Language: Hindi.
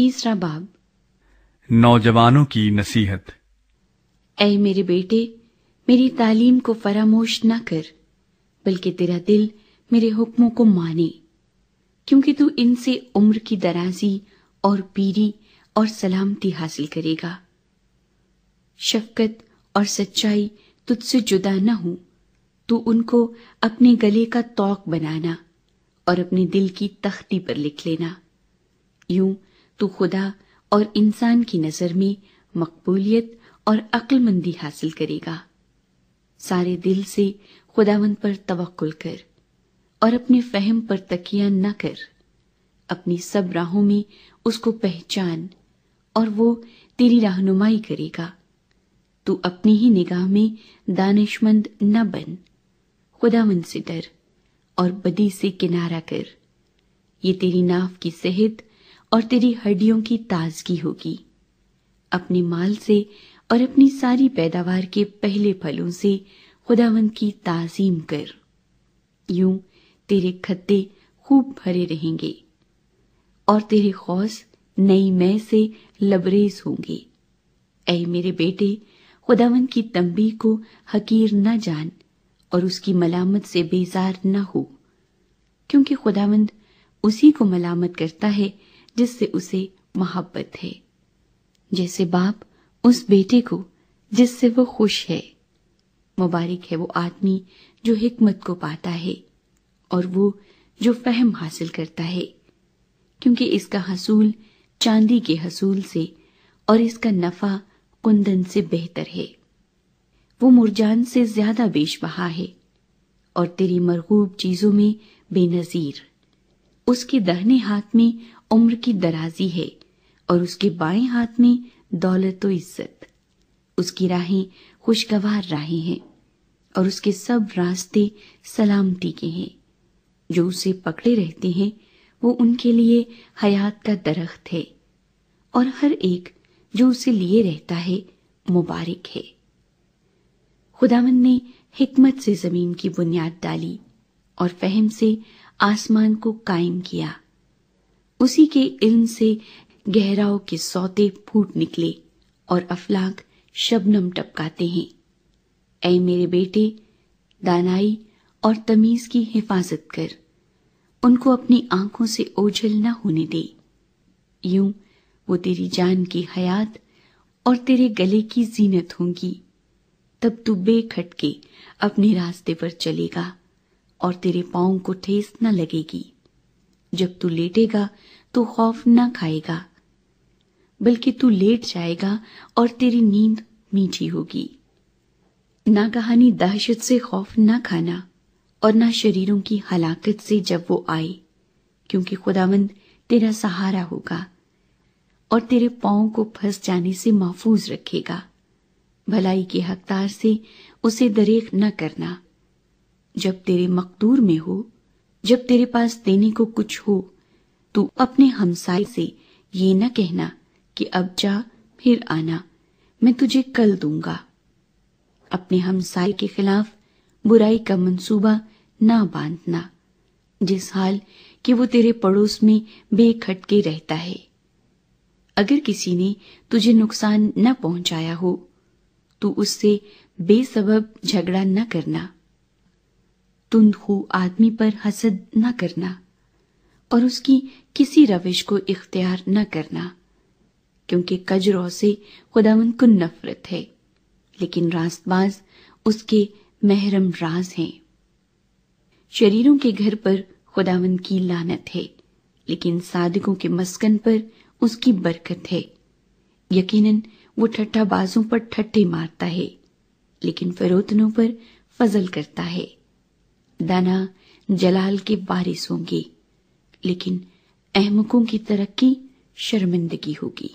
तीसरा बाब नौजवानों की नसीहत ऐ मेरे बेटे मेरी तालीम को फरामोश न कर बल्कि तेरा दिल मेरे हुक्मों को माने क्योंकि तू इनसे उम्र की दराजी और पीरी और सलामती हासिल करेगा शफकत और सच्चाई तुझसे जुदा न हो तू उनको अपने गले का तोक बनाना और अपने दिल की तख्ती पर लिख लेना यूं तो खुदा और इंसान की नज़र में मकबूलियत और अक्लमंदी हासिल करेगा सारे दिल से खुदावंद पर तवक्ल कर और अपने फहम पर तकिया न कर अपनी सब राहों में उसको पहचान और वो तेरी रहनुमाई करेगा तू अपनी ही निगाह में दानिशमंद न बन खुदावन से डर और बदी से किनारा कर ये तेरी नाव की सेहत और तेरी हड्डियों की ताजगी होगी अपने माल से और अपनी सारी पैदावार के पहले फलों से खुदावंद की ताजीम कर यूं तेरे खत्ते खूब भरे रहेंगे और तेरे खौस नई मैं से लबरेज होंगे ऐ मेरे बेटे खुदावन की तंबी को हकीर न जान और उसकी मलामत से बेजार न हो क्योंकि खुदावंद उसी को मलामत करता है जिससे उसे मोहब्बत है जैसे बाप उस बेटे को जिससे वो खुश है मुबारक है वो आदमी जो हिकमत को पाता है और वो जो फहम हासिल करता है क्योंकि इसका हसूल चांदी के हसूल से और इसका नफा कुंदन से बेहतर है वो मुरजान से ज्यादा बेश बहा है और तेरी मरगूब चीजों में बेनजीर उसके दहने हाथ में उम्र की दराजी है और उसके बाएं हाथ में दौलत इज्जत उसकी राहें खुशगवार राहें हैं और उसके सब रास्ते सलामती के हैं जो उसे पकड़े रहते हैं वो उनके लिए हयात का दरख्त है और हर एक जो उसे लिए रहता है मुबारक है खुदावन ने हिकमत से जमीन की बुनियाद डाली और फहम से आसमान को कायम किया उसी के इल्म से गहराओ के सौते फूट निकले और अफलाक शबनम टपकाते हैं ऐ मेरे बेटे दानाई और तमीज की हिफाजत कर उनको अपनी आंखों से ओझल न होने दे यूं वो तेरी जान की हयात और तेरे गले की जीनत होंगी तब तू बेखटके अपने रास्ते पर चलेगा और तेरे पाओ को ठेस न लगेगी जब तू लेटेगा तो खौफ न खाएगा बल्कि तू लेट जाएगा और तेरी नींद मीठी होगी ना कहानी दहशत से खौफ ना खाना और ना शरीरों की हलाकत से जब वो आए क्योंकि खुदावंद तेरा सहारा होगा और तेरे पाओ को फंस जाने से महफूज रखेगा भलाई के हकदार से उसे दरेख न करना जब तेरे मकदूर में हो जब तेरे पास देने को कुछ हो तू अपने हमसाय से ये न कहना कि अब जा फिर आना मैं तुझे कल दूंगा अपने हमसाय के खिलाफ बुराई का मंसूबा ना बांधना जिस हाल कि वो तेरे पड़ोस में बेखटके रहता है अगर किसी ने तुझे नुकसान न पहुंचाया हो तो उससे बेसबब झगड़ा न करना तुंदू आदमी पर हसद न करना और उसकी किसी रविश को इख्तियार न करना क्योंकि कजरों से खुदावन को नफरत है लेकिन रास्तबाज उसके महरम राज हैं शरीरों के घर पर खुदावन की लानत है लेकिन सादकों के मस्कन पर उसकी बरकत है यकीनन वो ठट्ठा बाजों पर ठट्ठे मारता है लेकिन फरोतनों पर फजल करता है दाना जलाल की बारिश होंगी लेकिन अहमकों की तरक्की शर्मिंदगी होगी